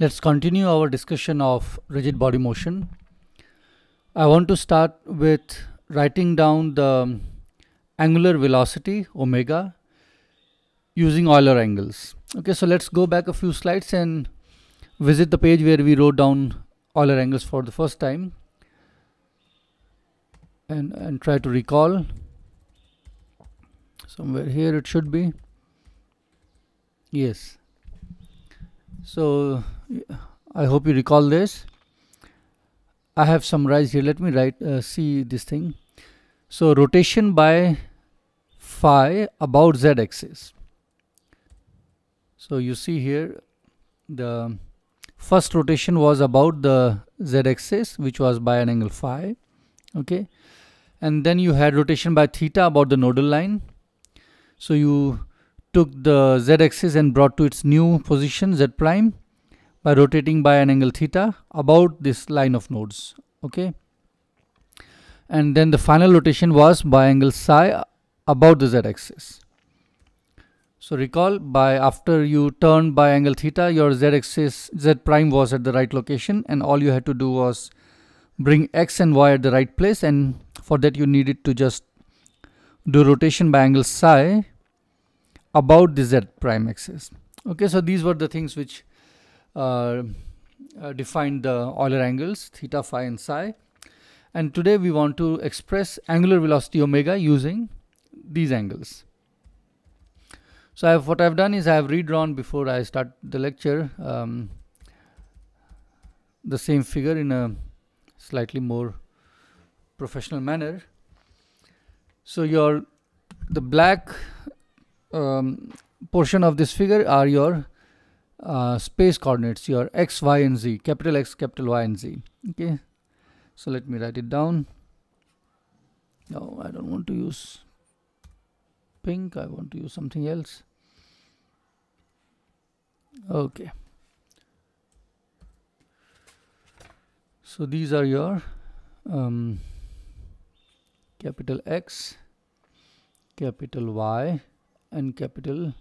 Let's continue our discussion of rigid body motion. I want to start with writing down the angular velocity omega using Euler angles. Okay, so let's go back a few slides and visit the page where we wrote down Euler angles for the first time and, and try to recall somewhere here it should be yes so I hope you recall this. I have summarized here. Let me write uh, see this thing. So rotation by phi about z axis. So you see here the first rotation was about the z axis which was by an angle phi okay and then you had rotation by theta about the nodal line so you took the z-axis and brought to its new position z prime by rotating by an angle theta about this line of nodes okay and then the final rotation was by angle psi about the z-axis so recall by after you turn by angle theta your z-axis z prime was at the right location and all you had to do was bring x and y at the right place and for that you needed to just do rotation by angle psi about the z prime axis okay so these were the things which uh, uh, defined the Euler angles theta phi and psi and today we want to express angular velocity omega using these angles so I have, what I've done is I have redrawn before I start the lecture um, the same figure in a slightly more professional manner so your the black um, portion of this figure are your uh, space coordinates your x y and z capital x capital y and z okay so let me write it down no i don't want to use pink i want to use something else okay so these are your um, capital x capital y and capital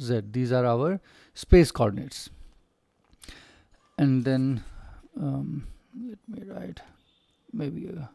Z. These are our space coordinates. And then um, let me write maybe a,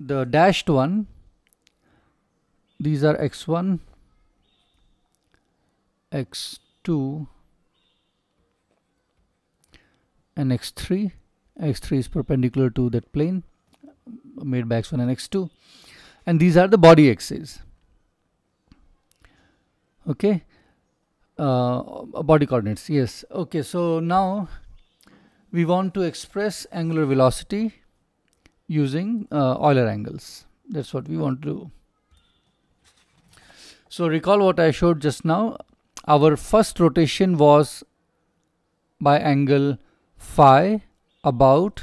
the dashed one. These are x1, x2, and x3. x3 is perpendicular to that plane made by x1 and x2 and these are the body axes okay uh, body coordinates yes okay so now we want to express angular velocity using uh, Euler angles that's what we want to do so recall what I showed just now our first rotation was by angle phi about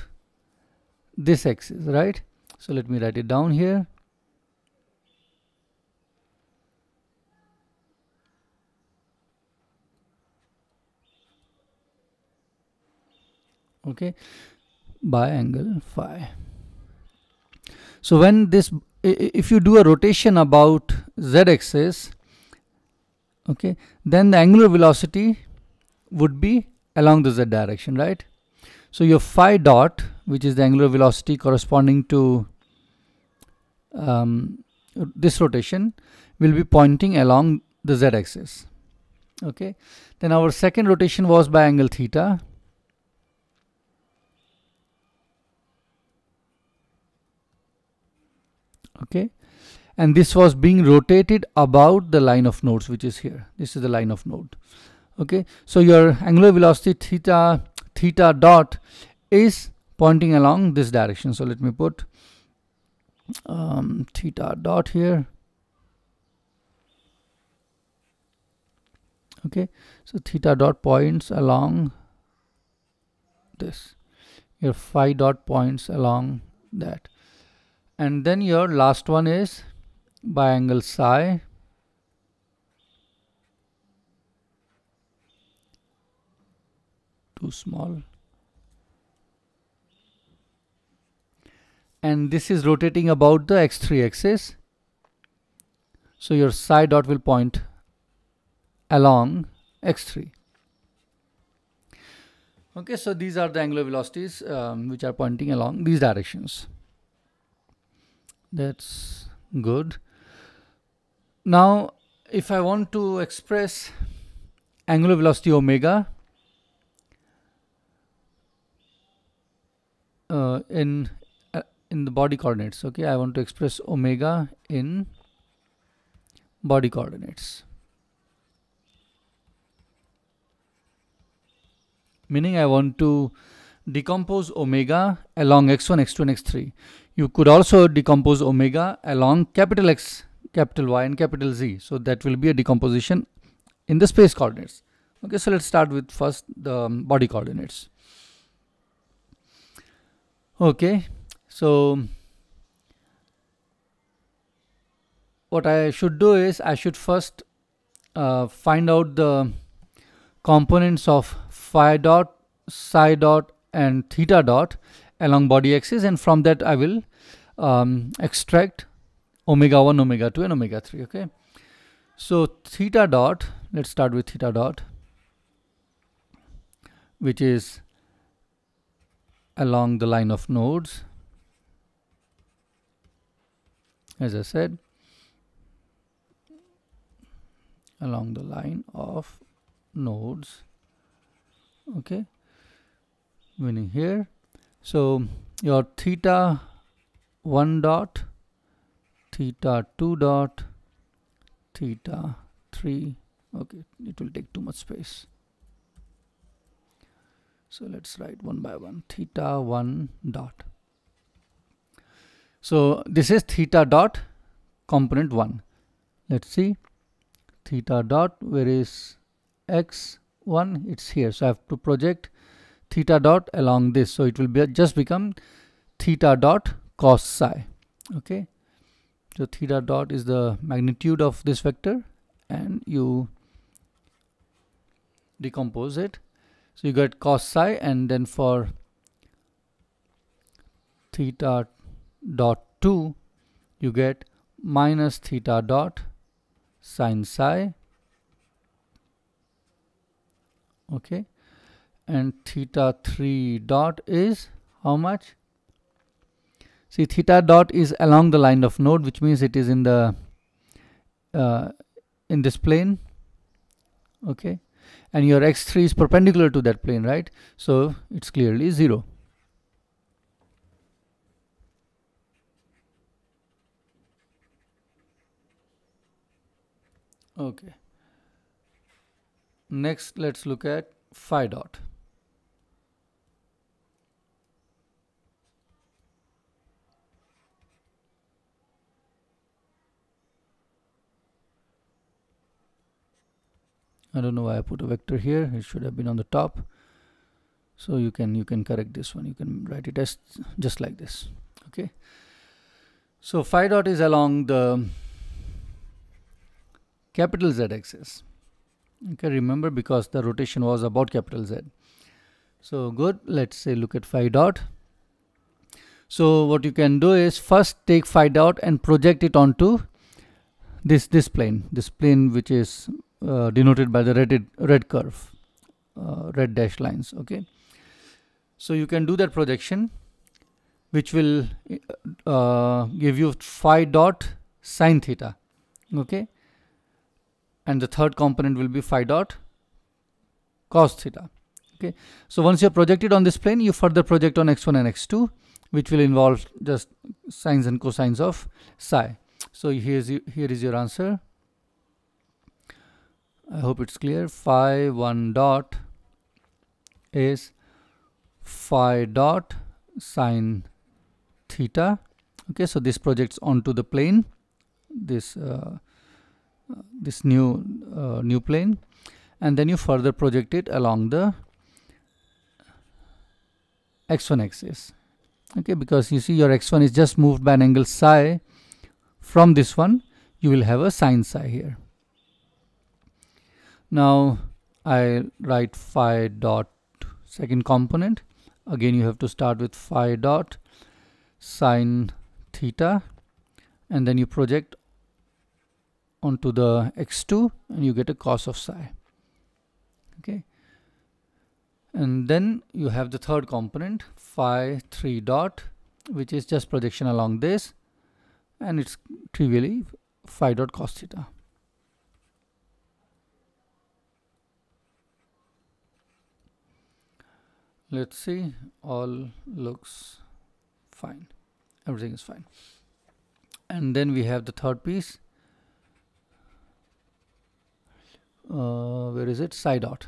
this axis right so let me write it down here okay by angle phi so when this if you do a rotation about z axis okay then the angular velocity would be along the z direction right so your phi dot which is the angular velocity corresponding to um, this rotation will be pointing along the z axis okay then our second rotation was by angle theta okay and this was being rotated about the line of nodes which is here this is the line of node okay so your angular velocity theta theta dot is pointing along this direction so let me put um, theta dot here okay so theta dot points along this your phi dot points along that and then your last one is by angle psi too small and this is rotating about the x3 axis so your psi dot will point along x3 okay so these are the angular velocities um, which are pointing along these directions that's good now if I want to express angular velocity omega uh, in uh, in the body coordinates okay I want to express omega in body coordinates meaning I want to decompose omega along x1, x2 and x3. You could also decompose omega along capital X, capital Y and capital Z. So that will be a decomposition in the space coordinates. Okay, so let's start with first the um, body coordinates. Okay, so what I should do is I should first uh, find out the components of phi dot, psi dot and theta dot along body axis and from that I will um, extract omega 1 omega 2 and omega 3 okay so theta dot let's start with theta dot which is along the line of nodes as I said along the line of nodes okay meaning here so your theta 1 dot theta 2 dot theta 3 okay it will take too much space so let's write one by one theta 1 dot so this is theta dot component 1 let's see theta dot where is x1 it's here so I have to project theta dot along this. So it will be just become theta dot cos psi. Okay. So theta dot is the magnitude of this vector and you decompose it. So you get cos psi and then for theta dot 2 you get minus theta dot sine psi okay and theta 3 dot is how much? See theta dot is along the line of node which means it is in the uh, in this plane okay and your x3 is perpendicular to that plane right so it's clearly 0 okay next let's look at phi dot I don't know why I put a vector here it should have been on the top so you can you can correct this one you can write it as just like this okay so phi dot is along the capital Z axis okay remember because the rotation was about capital Z so good let's say look at phi dot so what you can do is first take phi dot and project it onto this this plane this plane which is uh, denoted by the red red curve uh, red dashed lines okay so you can do that projection which will uh, give you phi dot sine theta okay and the third component will be phi dot cos theta okay so once you're projected on this plane you further project on x1 and x2 which will involve just sines and cosines of psi so here's here is your answer I hope it's clear phi 1 dot is phi dot sine theta okay so this projects onto the plane this uh, uh this new uh, new plane and then you further project it along the x1 axis okay because you see your x1 is just moved by an angle psi from this one you will have a sine psi here now I write phi dot second component again you have to start with phi dot sine theta and then you project onto the x2 and you get a cos of psi okay and then you have the third component phi 3 dot which is just projection along this and it's trivially phi dot cos theta let's see all looks fine everything is fine and then we have the third piece uh, where is it psi dot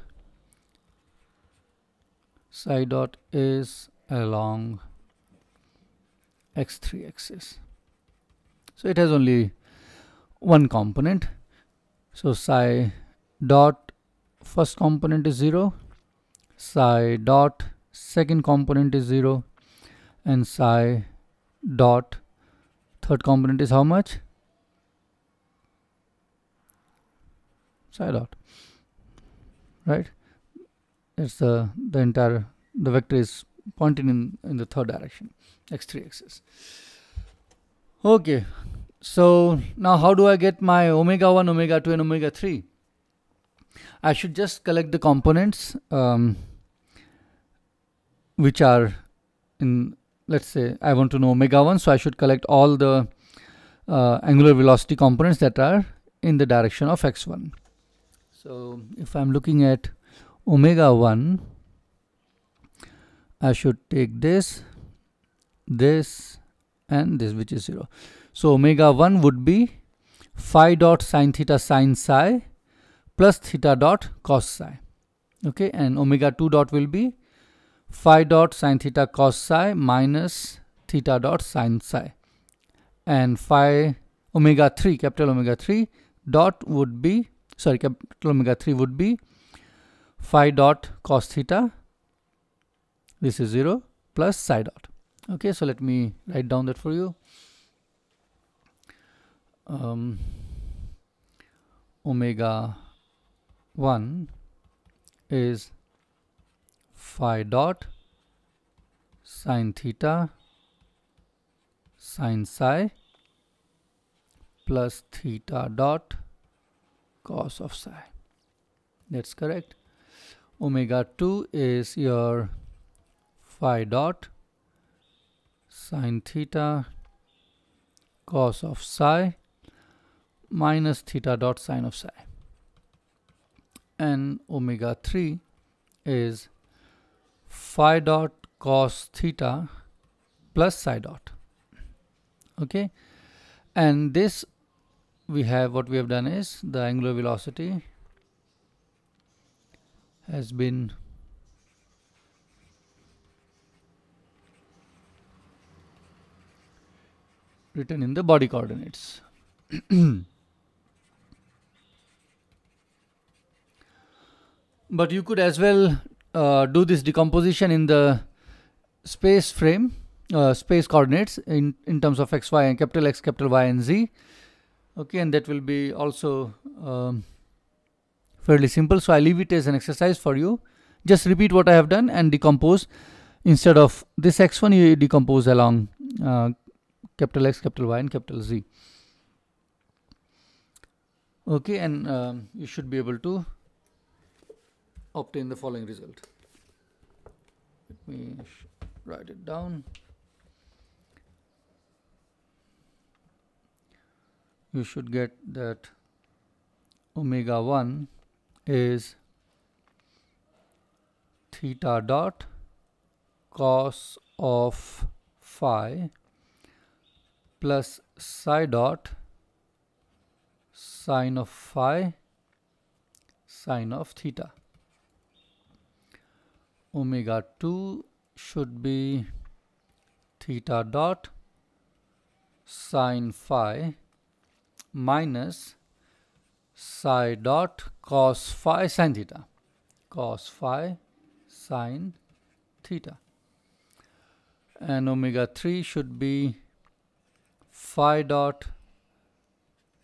psi dot is along x3 axis so it has only one component so psi dot first component is 0 psi dot second component is 0 and psi dot third component is how much psi dot right it's the the entire the vector is pointing in in the third direction x3 axis okay so now how do I get my omega 1 omega 2 and omega 3 I should just collect the components um, which are in let's say I want to know omega 1 so I should collect all the uh, angular velocity components that are in the direction of x1 so if I'm looking at omega 1 I should take this this and this which is 0 so omega 1 would be phi dot sine theta sine psi plus theta dot cos psi okay and omega 2 dot will be phi dot sine theta cos psi minus theta dot sine psi and phi omega 3 capital omega 3 dot would be sorry capital omega 3 would be phi dot cos theta this is 0 plus psi dot okay so let me write down that for you um, omega 1 is phi dot sine theta sine psi plus theta dot cos of psi. That's correct. Omega 2 is your phi dot sine theta cos of psi minus theta dot sine of psi. And omega 3 is phi dot cos theta plus psi dot okay and this we have what we have done is the angular velocity has been written in the body coordinates but you could as well uh, do this decomposition in the space frame, uh, space coordinates in, in terms of x, y, and capital X, capital Y, and Z. Okay, and that will be also um, fairly simple. So I leave it as an exercise for you. Just repeat what I have done and decompose. Instead of this x1, you decompose along uh, capital X, capital Y, and capital Z. Okay, and um, you should be able to obtain the following result. Let me write it down. You should get that omega 1 is theta dot cos of phi plus psi dot sine of phi sine of theta omega 2 should be theta dot sine phi minus psi dot cos phi sine theta cos phi sine theta and omega 3 should be phi dot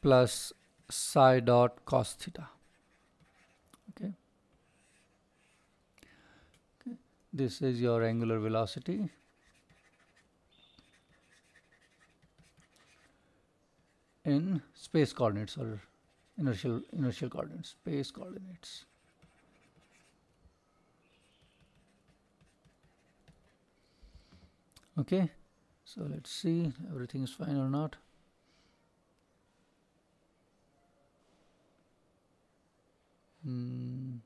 plus psi dot cos theta This is your angular velocity. in space coordinates or inertial inertial coordinates space coordinates okay so let's see everything is fine or not mm.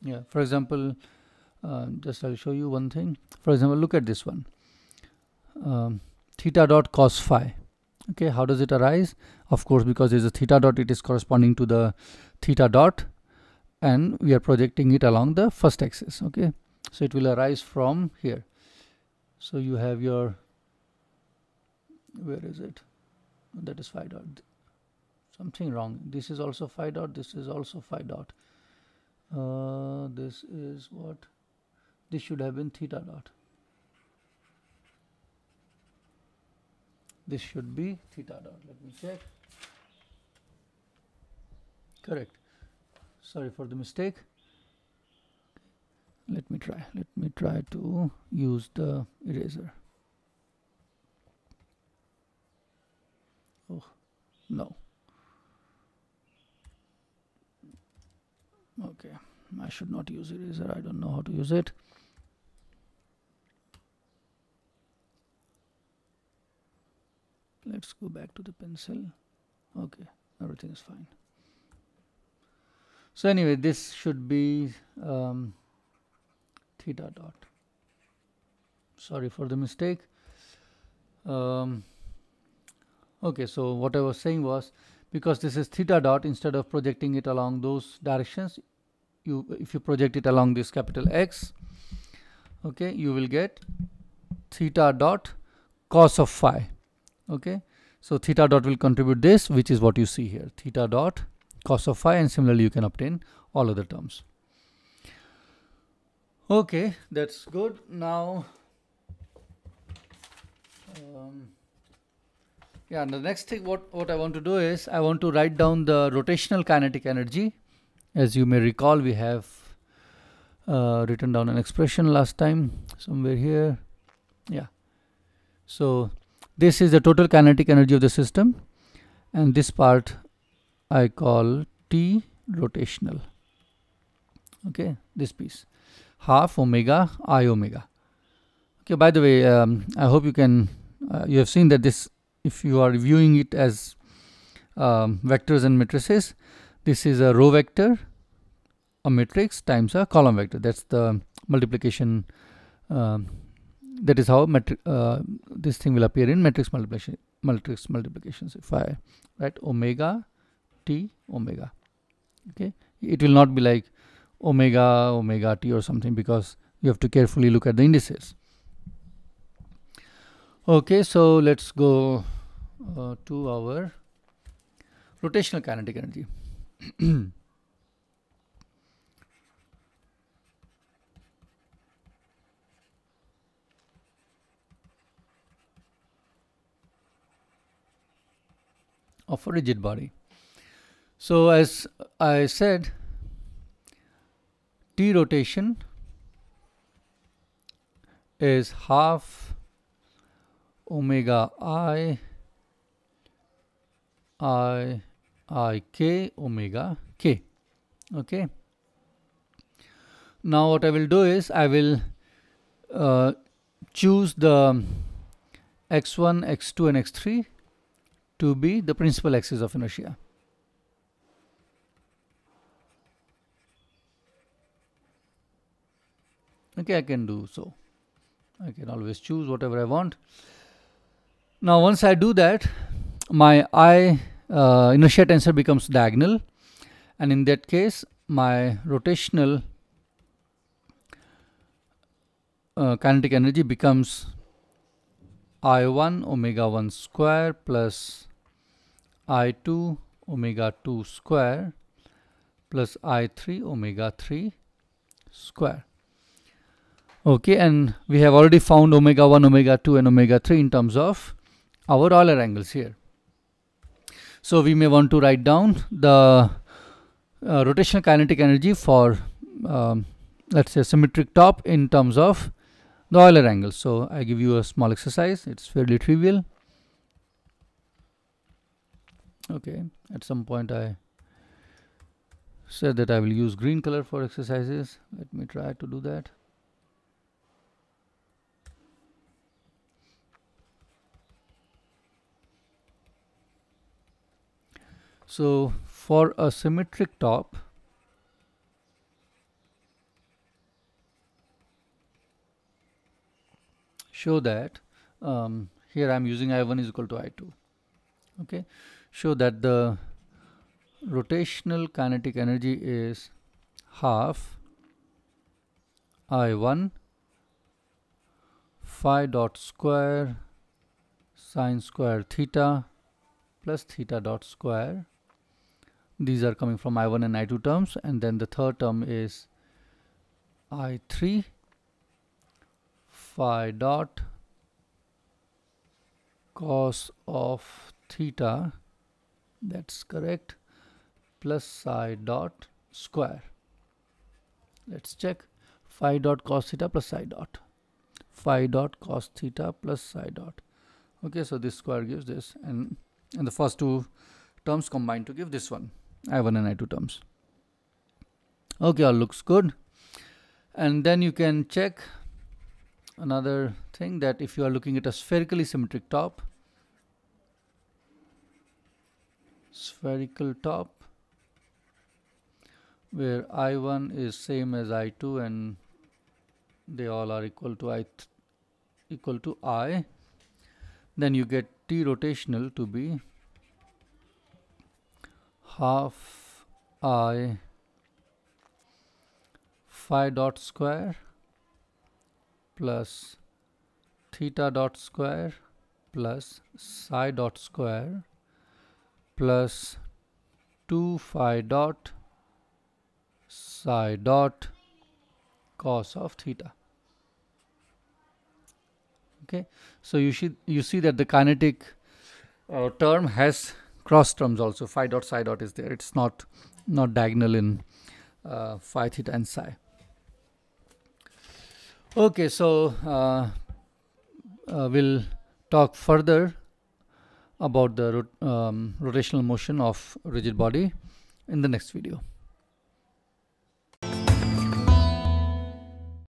yeah for example uh, just I'll show you one thing for example look at this one um, theta dot cos phi okay how does it arise of course because there's a theta dot it is corresponding to the theta dot and we are projecting it along the first axis okay so it will arise from here so you have your where is it that is phi dot something wrong this is also phi dot this is also phi dot uh, this is what this should have been theta dot this should be theta dot let me check correct sorry for the mistake let me try let me try to use the eraser oh no okay I should not use eraser I don't know how to use it let's go back to the pencil okay everything is fine so anyway this should be um, theta dot sorry for the mistake um, okay so what I was saying was because this is theta dot instead of projecting it along those directions you if you project it along this capital X okay you will get theta dot cos of phi okay so theta dot will contribute this, which is what you see here, theta dot cos of phi, and similarly you can obtain all other terms. Okay, that's good. Now, um, yeah, the next thing what, what I want to do is I want to write down the rotational kinetic energy. As you may recall, we have uh, written down an expression last time somewhere here. Yeah. So this is the total kinetic energy of the system and this part I call T rotational. Okay, this piece half omega I omega. Okay, by the way, um, I hope you can uh, you have seen that this if you are viewing it as um, vectors and matrices, this is a row vector, a matrix times a column vector. That's the multiplication um, that is how uh, this thing will appear in matrix multiplication matrix multiplications if I write omega t omega okay it will not be like omega omega t or something because you have to carefully look at the indices okay so let's go uh, to our rotational kinetic energy of a rigid body. So as I said, T rotation is half omega i i i k omega k okay now what I will do is I will uh, choose the x1 x2 and x3 to be the principal axis of inertia. Okay, I can do so. I can always choose whatever I want. Now, once I do that, my I uh, inertia tensor becomes diagonal, and in that case, my rotational uh, kinetic energy becomes I1 omega 1 square plus I2 omega 2 square plus I3 omega 3 square. Okay, and we have already found omega 1, omega 2 and omega 3 in terms of our Euler angles here. So we may want to write down the uh, rotational kinetic energy for um, let's say symmetric top in terms of the Euler angle. So I give you a small exercise. It's fairly trivial okay at some point I said that I will use green color for exercises let me try to do that so for a symmetric top show that um, here I'm using I1 is equal to I2 okay show that the rotational kinetic energy is half I1 phi dot square sine square theta plus theta dot square these are coming from I1 and I2 terms and then the third term is I3 phi dot cos of theta that's correct plus psi dot square let's check phi dot cos theta plus psi dot phi dot cos theta plus psi dot okay so this square gives this and and the first two terms combine to give this one i1 and i2 terms okay all looks good and then you can check another thing that if you are looking at a spherically symmetric top spherical top where I1 is same as I2 and they all are equal to I equal to I then you get T rotational to be half I phi dot square plus theta dot square plus psi dot square plus 2 phi dot psi dot cos of theta okay so you should you see that the kinetic uh, term has cross terms also phi dot psi dot is there it's not not diagonal in uh, phi theta and psi okay so uh, uh we'll talk further about the rot um, rotational motion of rigid body in the next video.